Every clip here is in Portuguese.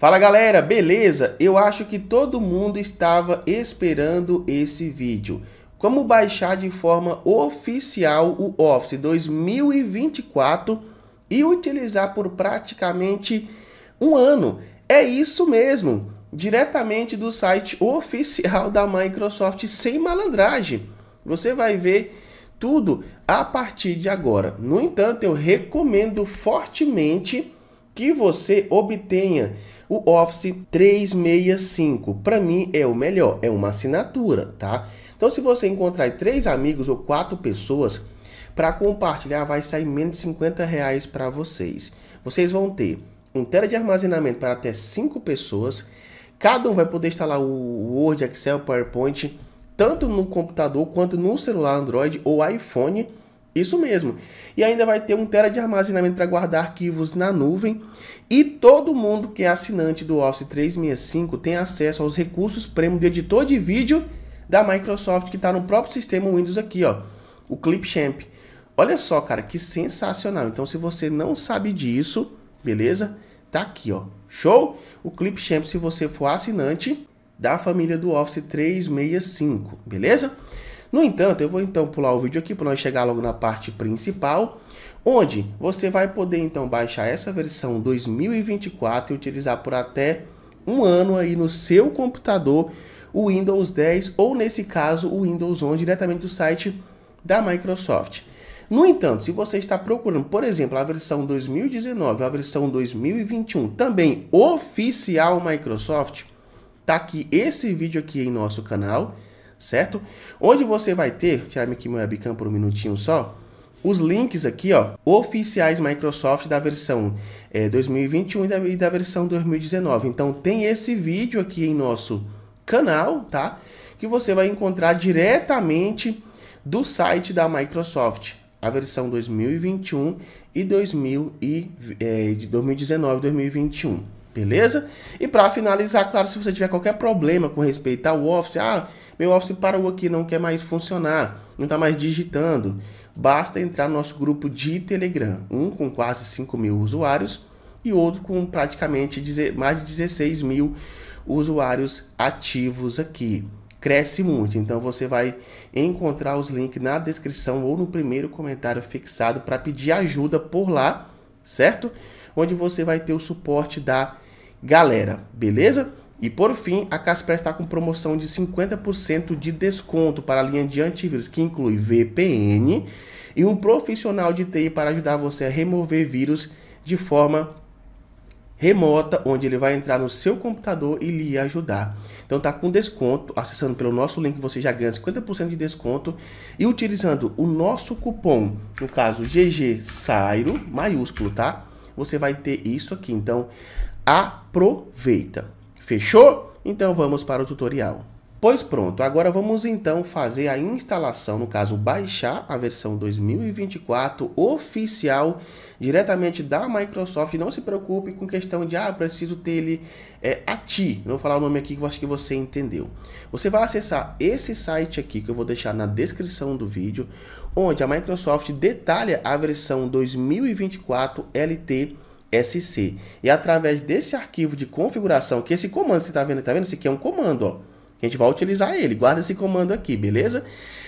Fala galera, beleza? Eu acho que todo mundo estava esperando esse vídeo. Como baixar de forma oficial o Office 2024 e utilizar por praticamente um ano. É isso mesmo, diretamente do site oficial da Microsoft, sem malandragem. Você vai ver tudo a partir de agora. No entanto, eu recomendo fortemente que você obtenha o Office 365, para mim é o melhor, é uma assinatura, tá? Então se você encontrar três amigos ou quatro pessoas para compartilhar, vai sair menos de 50 reais para vocês. Vocês vão ter um tera de armazenamento para até cinco pessoas. Cada um vai poder instalar o Word, Excel, PowerPoint, tanto no computador quanto no celular Android ou iPhone isso mesmo. E ainda vai ter um tera de armazenamento para guardar arquivos na nuvem. E todo mundo que é assinante do Office 365 tem acesso aos recursos premium do editor de vídeo da Microsoft que está no próprio sistema Windows aqui, ó, o Clipchamp. Olha só, cara, que sensacional. Então, se você não sabe disso, beleza? Tá aqui, ó. Show? O Clipchamp, se você for assinante da família do Office 365, beleza? No entanto, eu vou então pular o vídeo aqui para nós chegar logo na parte principal, onde você vai poder então baixar essa versão 2024 e utilizar por até um ano aí no seu computador o Windows 10 ou nesse caso o Windows 11 diretamente do site da Microsoft. No entanto, se você está procurando, por exemplo, a versão 2019 ou a versão 2021, também oficial Microsoft, tá aqui esse vídeo aqui em nosso canal certo? Onde você vai ter, tirar aqui meu webcam por um minutinho só, os links aqui, ó, oficiais Microsoft da versão é, eh, 2021 e da, e da versão 2019. Então tem esse vídeo aqui em nosso canal, tá? Que você vai encontrar diretamente do site da Microsoft, a versão 2021 e, 2000 e é, de 2019 2021. Beleza? E para finalizar, claro, se você tiver qualquer problema com respeito ao Office, ah, meu Office parou aqui, não quer mais funcionar, não está mais digitando. Basta entrar no nosso grupo de Telegram, um com quase 5 mil usuários e outro com praticamente mais de 16 mil usuários ativos aqui. Cresce muito, então você vai encontrar os links na descrição ou no primeiro comentário fixado para pedir ajuda por lá, certo? Onde você vai ter o suporte da galera, beleza? E por fim, a Casper está com promoção de 50% de desconto para a linha de antivírus, que inclui VPN e um profissional de TI para ajudar você a remover vírus de forma remota, onde ele vai entrar no seu computador e lhe ajudar. Então tá com desconto, acessando pelo nosso link você já ganha 50% de desconto e utilizando o nosso cupom, no caso GG Sairo, maiúsculo, tá? Você vai ter isso aqui. Então aproveita. Fechou? Então vamos para o tutorial. Pois pronto, agora vamos então fazer a instalação, no caso baixar a versão 2024 oficial diretamente da Microsoft. Não se preocupe com questão de, ah, preciso ter ele é, ati. Vou falar o nome aqui que eu acho que você entendeu. Você vai acessar esse site aqui que eu vou deixar na descrição do vídeo, onde a Microsoft detalha a versão 2024 LT SC. E através desse arquivo de configuração, que esse comando que você está vendo, está vendo? Esse aqui é um comando, ó. A gente vai utilizar ele. Guarda esse comando aqui, beleza?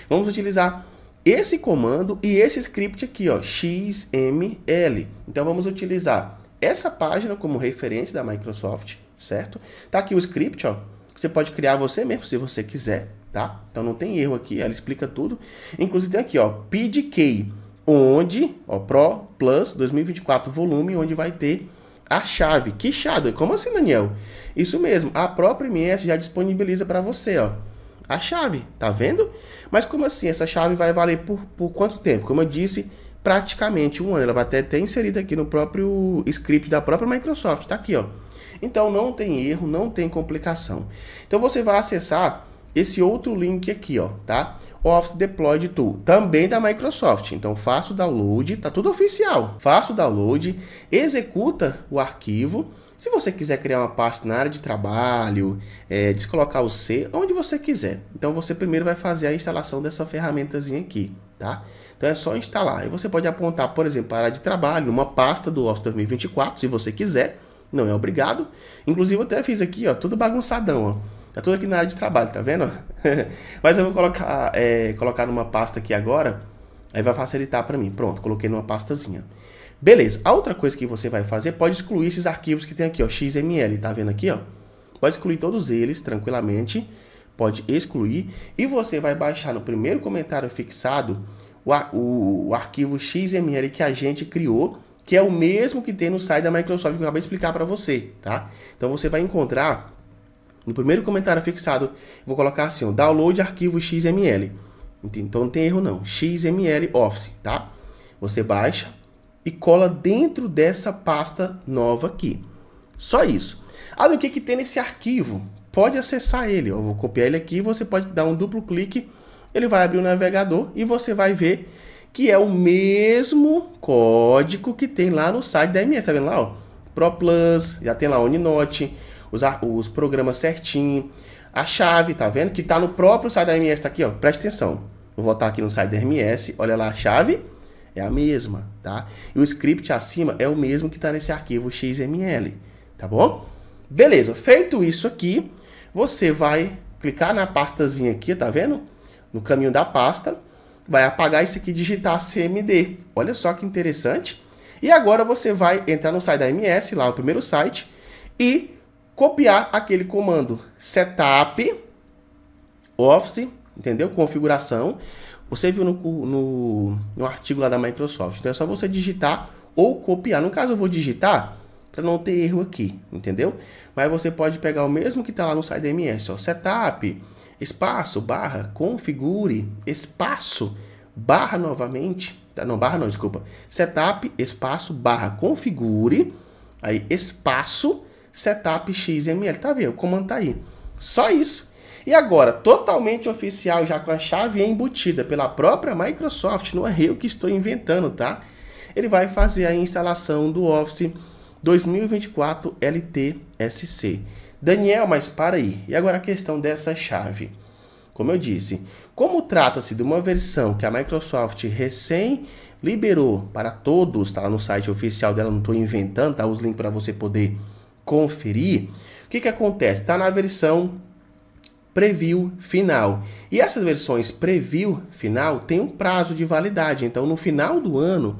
Vamos utilizar esse comando e esse script aqui, ó, XML. Então vamos utilizar essa página como referência da Microsoft, certo? Tá aqui o script, ó. Você pode criar você mesmo se você quiser, tá? Então não tem erro aqui, ela explica tudo. Inclusive tem aqui, ó, PDK onde, ó, Pro Plus 2024 volume, onde vai ter a chave. Que chave? Como assim, Daniel? Isso mesmo, a própria MS já disponibiliza para você, ó, a chave, tá vendo? Mas como assim? Essa chave vai valer por, por quanto tempo? Como eu disse, praticamente um ano. Ela vai até ter inserida aqui no próprio script da própria Microsoft, tá aqui, ó. Então não tem erro, não tem complicação. Então você vai acessar esse outro link aqui, ó, tá? Office Deployed Tool, também da Microsoft. Então faço o download, tá tudo oficial. Faço o download, executa o arquivo. Se você quiser criar uma pasta na área de trabalho, é, descolocar o C, onde você quiser. Então você primeiro vai fazer a instalação dessa ferramentazinha aqui, tá? Então é só instalar. E você pode apontar, por exemplo, a área de trabalho, uma pasta do Office 2024, se você quiser. Não é obrigado. Inclusive eu até fiz aqui, ó, tudo bagunçadão, ó Tá tudo aqui na área de trabalho, tá vendo? Mas eu vou colocar, é, colocar numa pasta aqui agora. Aí vai facilitar para mim. Pronto, coloquei numa pastazinha. Beleza. A outra coisa que você vai fazer, pode excluir esses arquivos que tem aqui, ó, XML, tá vendo aqui, ó? Pode excluir todos eles tranquilamente. Pode excluir e você vai baixar no primeiro comentário fixado o, o, o arquivo XML que a gente criou, que é o mesmo que tem no site da Microsoft que eu acabei de explicar para você, tá? Então você vai encontrar no primeiro comentário fixado, vou colocar assim, ó, download arquivo XML. Então não tem erro não, XML Office, tá? Você baixa e cola dentro dessa pasta nova aqui. Só isso. Ah, o que, que tem nesse arquivo? Pode acessar ele. Eu vou copiar ele aqui, você pode dar um duplo clique, ele vai abrir o navegador e você vai ver que é o mesmo código que tem lá no site da MS. Tá vendo lá? Ó? ProPlus, já tem lá Uninote, os, os programas certinho, a chave, tá vendo? Que tá no próprio site da MS, tá aqui, ó. Presta atenção. Vou voltar aqui no site da MS, olha lá a chave, é a mesma, tá? E o script acima é o mesmo que tá nesse arquivo XML, tá bom? Beleza, feito isso aqui, você vai clicar na pastazinha aqui, tá vendo? No caminho da pasta, vai apagar isso aqui e digitar CMD. Olha só que interessante. E agora você vai entrar no site da MS, lá o primeiro site, e copiar aquele comando setup, office, entendeu? Configuração. Você viu no, no, no artigo lá da Microsoft. Então é só você digitar ou copiar. No caso, eu vou digitar para não ter erro aqui, entendeu? Mas você pode pegar o mesmo que está lá no site MS, ó, setup, espaço, barra, configure, espaço, barra novamente, tá? não, barra não, desculpa, setup, espaço, barra, configure, aí espaço, setup XML. Tá vendo? O comando tá aí. Só isso. E agora, totalmente oficial, já com a chave embutida pela própria Microsoft, não é eu que estou inventando, tá? Ele vai fazer a instalação do Office 2024 LTSC. Daniel, mas para aí. E agora a questão dessa chave. Como eu disse, como trata-se de uma versão que a Microsoft recém liberou para todos, tá lá no site oficial dela, não estou inventando, tá? Os links para você poder conferir, o que, que acontece? Está na versão preview final. E essas versões preview final tem um prazo de validade. Então, no final do ano,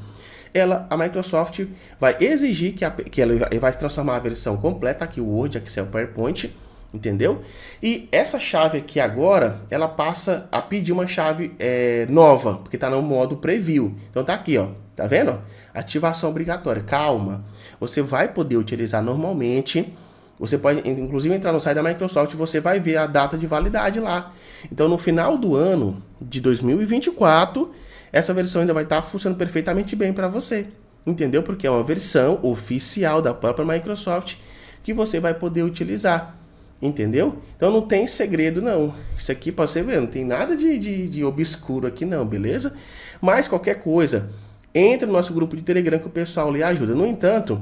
ela, a Microsoft vai exigir que, a, que ela vai transformar a versão completa aqui, o Word, Excel, PowerPoint, entendeu? E essa chave aqui agora, ela passa a pedir uma chave é, nova, porque está no modo preview. Então, tá aqui, ó. Tá vendo? Ativação obrigatória. Calma. Você vai poder utilizar normalmente. Você pode, inclusive, entrar no site da Microsoft e você vai ver a data de validade lá. Então, no final do ano de 2024, essa versão ainda vai estar funcionando perfeitamente bem para você. Entendeu? Porque é uma versão oficial da própria Microsoft que você vai poder utilizar. Entendeu? Então não tem segredo, não. Isso aqui, para você ver, não tem nada de, de, de obscuro aqui, não, beleza? Mas qualquer coisa, entre no nosso grupo de Telegram que o pessoal lhe ajuda. No entanto,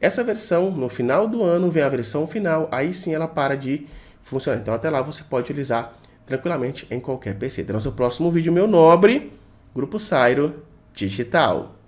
essa versão, no final do ano, vem a versão final, aí sim ela para de funcionar. Então até lá você pode utilizar tranquilamente em qualquer PC. Até nosso próximo vídeo, meu nobre, Grupo Sairo Digital.